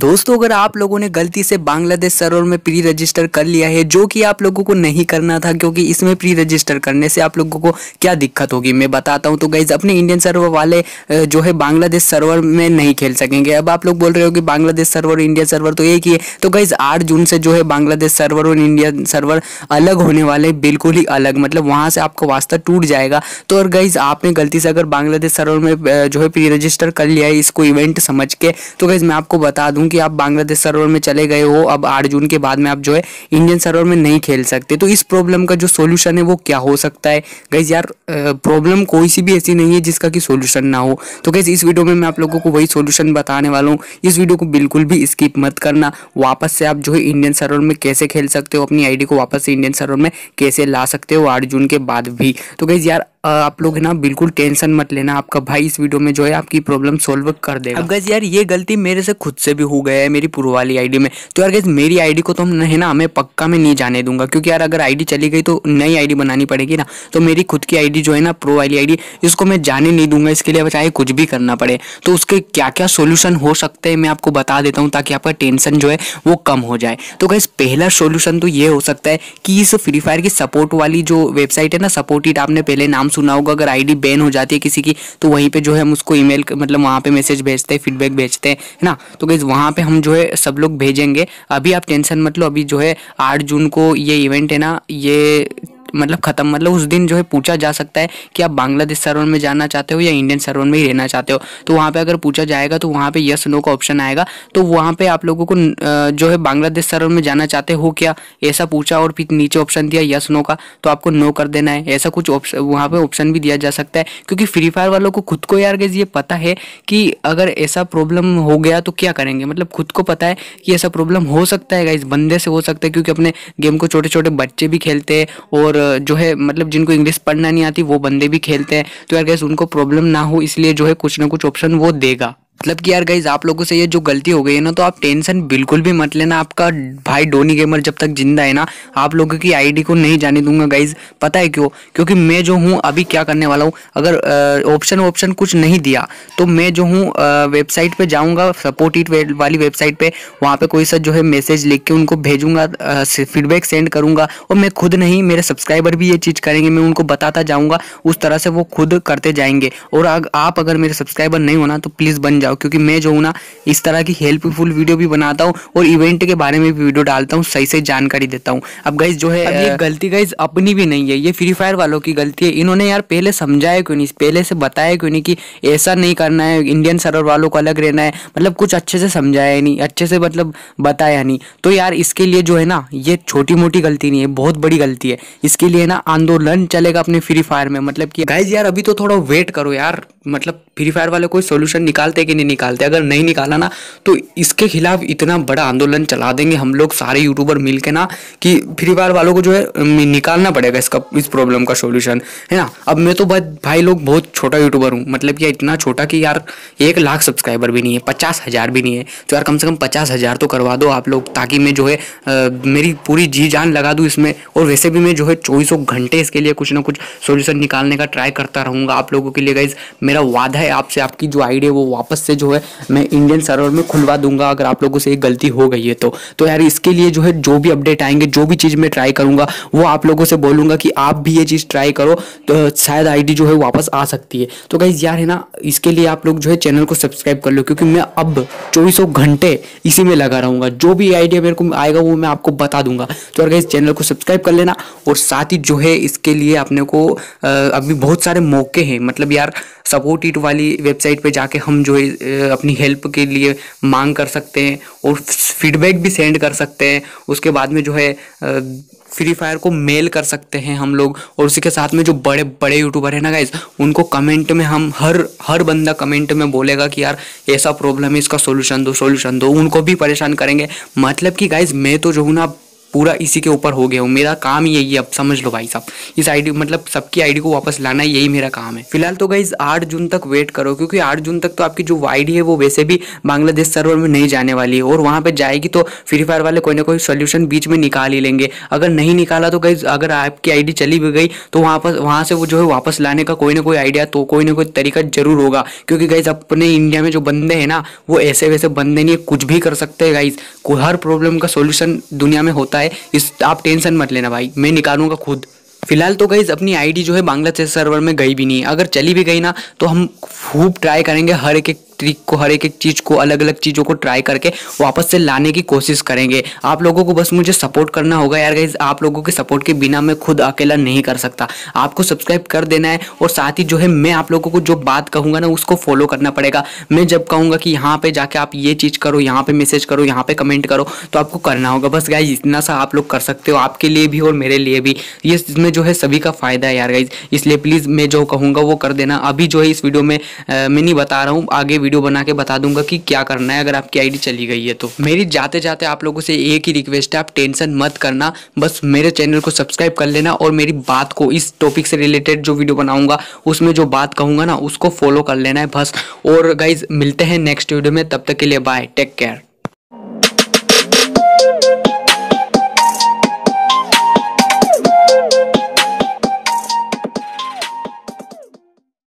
दोस्तों अगर आप लोगों ने गलती से बांग्लादेश सर्वर में प्री रजिस्टर कर लिया है जो कि आप लोगों को नहीं करना था क्योंकि इसमें प्री रजिस्टर करने से आप लोगों को क्या दिक्कत होगी मैं बताता हूँ तो गाइज अपने इंडियन सर्वर वाले जो है बांग्लादेश सर्वर में नहीं खेल सकेंगे अब आप लोग बोल रहे हो कि बांग्लादेश सर्वर इंडिया सर्वर तो एक ही है तो गाइज आठ जून से जो है बांग्लादेश सर्वर और इंडियन सर्वर अलग होने वाले बिल्कुल ही अलग मतलब वहाँ से आपका वास्ता टूट जाएगा तो और गाइज आपने गलती से अगर बांग्लादेश सर्वर में जो है प्री रजिस्टर कर लिया है इसको इवेंट समझ के तो गाइज मैं आपको बता दूँ क्योंकि आप बांग्लादेश सर्वर में चले गए हो अब आठ जून के बाद में आप जो है इंडियन सर्वर में नहीं खेल सकते तो इस प्रॉब्लम का जो सोल्यूशन है वो क्या हो सकता है गैस यार प्रॉब्लम कोई सी भी ऐसी नहीं है जिसका कि सोल्यूशन ना हो तो गैस इस वीडियो में मैं आप लोगों को वही सोल्यूशन बताने वाला हूँ इस वीडियो को बिल्कुल भी स्किप मत करना वापस से आप जो है इंडियन सर्वर में कैसे खेल सकते हो अपनी आईडी को वापस से इंडियन सर्वर में कैसे ला सकते हो आठ जून के बाद भी तो गैस यार आप लोग है ना बिल्कुल टेंशन मत लेना आपका भाई इस वीडियो में जो है आपकी प्रॉब्लम सोल्व कर देगा अब गैस यार ये गलती मेरे से खुद से भी हो गया है मेरी पूर्व वाली आईडी में तो यार गैस मेरी आईडी को तो हम है ना मैं पक्का में नहीं जाने दूंगा क्योंकि यार अगर आईडी चली गई तो नई आईडी बनानी पड़ेगी ना तो मेरी खुद की आईडी जो है ना प्रो वाली आईडी इसको मैं जाने नहीं दूंगा इसके लिए चाहे कुछ भी करना पड़े तो उसके क्या क्या सोल्यूशन हो सकते हैं मैं आपको बता देता हूँ ताकि आपका टेंशन जो है वो कम हो जाए तो गैस पहला सोल्यूशन तो ये हो सकता है कि इस फ्री फायर की सपोर्ट वाली जो वेबसाइट है ना सपोर्ट आपने पहले नाम सुना होगा अगर आईडी बैन हो जाती है किसी की तो वहीं पे जो है हम उसको ईमेल मतलब वहां पे मैसेज भेजते हैं फीडबैक भेजते हैं ना तो गैस वहां वहाँ पे हम जो है सब लोग भेजेंगे अभी आप टेंशन मत लो अभी जो है आठ जून को ये इवेंट है ना ये मतलब ख़त्म मतलब उस दिन जो है पूछा जा सकता है कि आप बांग्लादेश सर्वन में जाना चाहते हो या इंडियन सर्वन में ही रहना चाहते हो तो वहाँ पर अगर पूछा जाएगा तो वहाँ पर यस नो का ऑप्शन आएगा तो वहाँ पर आप लोगों को जो है बांग्लादेश सर्वन में जाना चाहते हो क्या ऐसा पूछा और फिर नीचे ऑप्शन दिया यस नो का तो आपको नो कर देना है ऐसा कुछ ऑप्शन वहाँ पर ऑप्शन भी दिया जा सकता है क्योंकि फ्री फायर वालों को खुद को यार गैस ये पता है कि अगर ऐसा प्रॉब्लम हो गया तो क्या करेंगे मतलब खुद को पता है कि ऐसा प्रॉब्लम हो सकता है इस बंदे से हो सकता है क्योंकि अपने गेम को छोटे छोटे बच्चे भी खेलते हैं और जो है मतलब जिनको इंग्लिश पढ़ना नहीं आती वो बंदे भी खेलते हैं तो यार गैस उनको प्रॉब्लम ना हो इसलिए जो है कुछ ना कुछ ऑप्शन वो देगा मतलब कि यार गाइज आप लोगों से ये जो गलती हो गई है ना तो आप टेंशन बिल्कुल भी मत लेना आपका भाई डोनी गेमर जब तक जिंदा है ना आप लोगों की आईडी को नहीं जाने दूंगा गाइज पता है क्यों क्योंकि मैं जो हूँ अभी क्या करने वाला हूँ अगर ऑप्शन ऑप्शन कुछ नहीं दिया तो मैं जो हूँ वेबसाइट पर जाऊँगा सपोर्ट इट वे, वाली वेबसाइट पर वहाँ पर कोई सा जो है मैसेज लिख के उनको भेजूंगा फीडबैक सेंड करूँगा और मैं खुद नहीं मेरे सब्सक्राइबर भी ये चीज़ करेंगे मैं उनको बताता जाऊँगा उस तरह से वो खुद करते जाएंगे और आप अगर मेरे सब्सक्राइबर नहीं होना तो प्लीज़ बन जाओ जाओ क्योंकि मैं जो हूँ ना इस तरह की हेल्पफुल वीडियो भी बनाता हूँ और इवेंट के बारे में भी वीडियो डालता हूँ सही से जानकारी देता हूँ अब गाइज जो है ये गलती गाइज अपनी भी नहीं है ये फ्री फायर वालों की गलती है इन्होंने यार पहले समझाया क्यों नहीं पहले से बताया क्यों नहीं कि ऐसा नहीं करना है इंडियन सर्वर वालों को अलग रहना है मतलब कुछ अच्छे से समझाया नहीं अच्छे से मतलब बताया नहीं तो यार इसके लिए जो है ना ये छोटी मोटी गलती नहीं है बहुत बड़ी गलती है इसके लिए ना आंदोलन चलेगा अपने फ्री फायर में मतलब कि गाइज यार अभी तो थोड़ा वेट करो यार मतलब फ्री फायर वाले कोई सोल्यूशन निकालते कि नहीं निकालते अगर नहीं निकाला ना तो इसके खिलाफ इतना बड़ा आंदोलन चला देंगे हम लोग सारे यूट्यूबर मिल ना कि फ्री फायर वालों को जो है निकालना पड़ेगा इसका इस प्रॉब्लम का सोल्यूशन है ना अब मैं तो भाई लोग बहुत छोटा यूट्यूबर हूँ मतलब कि इतना छोटा कि यार एक लाख सब्सक्राइबर भी नहीं है पचास हज़ार भी नहीं है तो यार कम से कम पचास हज़ार तो करवा दो आप लोग ताकि मैं जो है आ, मेरी पूरी जी जान लगा दूँ इसमें और वैसे भी मैं जो है चौबीसों घंटे इसके लिए कुछ ना कुछ सोल्यूशन निकालने का ट्राई करता रहूँगा आप लोगों के लिए गाइज मेरा वादा है आपसे आपकी जो आइडिया वो वापस से जो है मैं इंडियन सर्वर में खुलवा दूंगा अगर आप लोगों से एक गलती हो गई है तो तो यार इसके लिए जो है जो भी अपडेट आएंगे जो भी चीज़ मैं ट्राई करूंगा वो आप लोगों से बोलूंगा कि आप भी ये चीज़ ट्राई करो तो शायद आईडी जो है वापस आ सकती है तो गाइज यार है ना इसके लिए आप लोग जो है चैनल को सब्सक्राइब कर लो क्योंकि मैं अब चौबीसों घंटे इसी में लगा रहूँगा जो भी आइडिया मेरे को आएगा वो मैं आपको बता दूंगा तो यार गाइज चैनल को सब्सक्राइब कर लेना और साथ ही जो है इसके लिए अपने को अभी बहुत सारे मौके हैं मतलब यार सपोर्ट इट वाली वेबसाइट पे जाके हम जो है अपनी हेल्प के लिए मांग कर सकते हैं और फीडबैक भी सेंड कर सकते हैं उसके बाद में जो है फ्री फायर को मेल कर सकते हैं हम लोग और उसी के साथ में जो बड़े बड़े यूट्यूबर हैं ना गाइज उनको कमेंट में हम हर हर बंदा कमेंट में बोलेगा कि यार ऐसा प्रॉब्लम है इसका सोल्यूशन दो सोल्यूशन दो उनको भी परेशान करेंगे मतलब कि गाइज मैं तो जो हूँ ना पूरा इसी के ऊपर हो गया हूँ मेरा काम ही यही है अब समझ लो भाई साहब इस आईडी मतलब सबकी आईडी को वापस लाना यही मेरा काम है फिलहाल तो गाइज आठ जून तक वेट करो क्योंकि आठ जून तक तो आपकी जो आईडी है वो वैसे भी बांग्लादेश सर्वर में नहीं जाने वाली है और वहाँ पर जाएगी तो फ्री फायर वाले कोई ना कोई सोल्यूशन बीच में निकाल ही लेंगे अगर नहीं निकाला तो गाइज अगर आपकी आई चली भी गई तो वहाँ पर वहाँ से वो जो है वापस लाने का कोई ना कोई आइडिया तो कोई ना कोई तरीका जरूर होगा क्योंकि गाइज अपने इंडिया में जो बंदे हैं ना वो ऐसे वैसे बंदे नहीं कुछ भी कर सकते हैं गाइज हर प्रॉब्लम का सोल्यूशन दुनिया में होता होता है इस आप टेंशन मत लेना भाई मैं निकालूंगा खुद फिलहाल तो गई अपनी आईडी जो है बांग्लादेश सर्वर में गई भी नहीं है अगर चली भी गई ना तो हम खूब ट्राई करेंगे हर एक एक ट्रिक को हर एक एक चीज़ को अलग अलग चीज़ों को ट्राई करके वापस से लाने की कोशिश करेंगे आप लोगों को बस मुझे सपोर्ट करना होगा यार गाइज आप लोगों के सपोर्ट के बिना मैं खुद अकेला नहीं कर सकता आपको सब्सक्राइब कर देना है और साथ ही जो है मैं आप लोगों को जो बात कहूँगा ना उसको फॉलो करना पड़ेगा मैं जब कहूँगा कि यहाँ पर जाके आप ये चीज़ करो यहाँ पर मैसेज करो यहाँ पर कमेंट करो तो आपको करना होगा बस गाइज इतना सा आप लोग कर सकते हो आपके लिए भी और मेरे लिए भी ये इसमें जो है सभी का फ़ायदा है यार गाइज इसलिए प्लीज़ मैं जो कहूँगा वो कर देना अभी जो है इस वीडियो में मैं नहीं बता रहा हूँ आगे वीडियो बना के बता दूंगा कि क्या करना है अगर आपकी आईडी चली गई है तो मेरी जाते जाते आप लोगों से एक ही रिक्वेस्ट है आप टेंशन मत करना बस मेरे चैनल को सब्सक्राइब कर लेना और मेरी बात को इस टॉपिक से रिलेटेड जो वीडियो बनाऊंगा उसमें जो बात कहूंगा ना उसको फॉलो कर लेना है बस और गाइज मिलते हैं नेक्स्ट वीडियो में तब तक के लिए बाय टेक केयर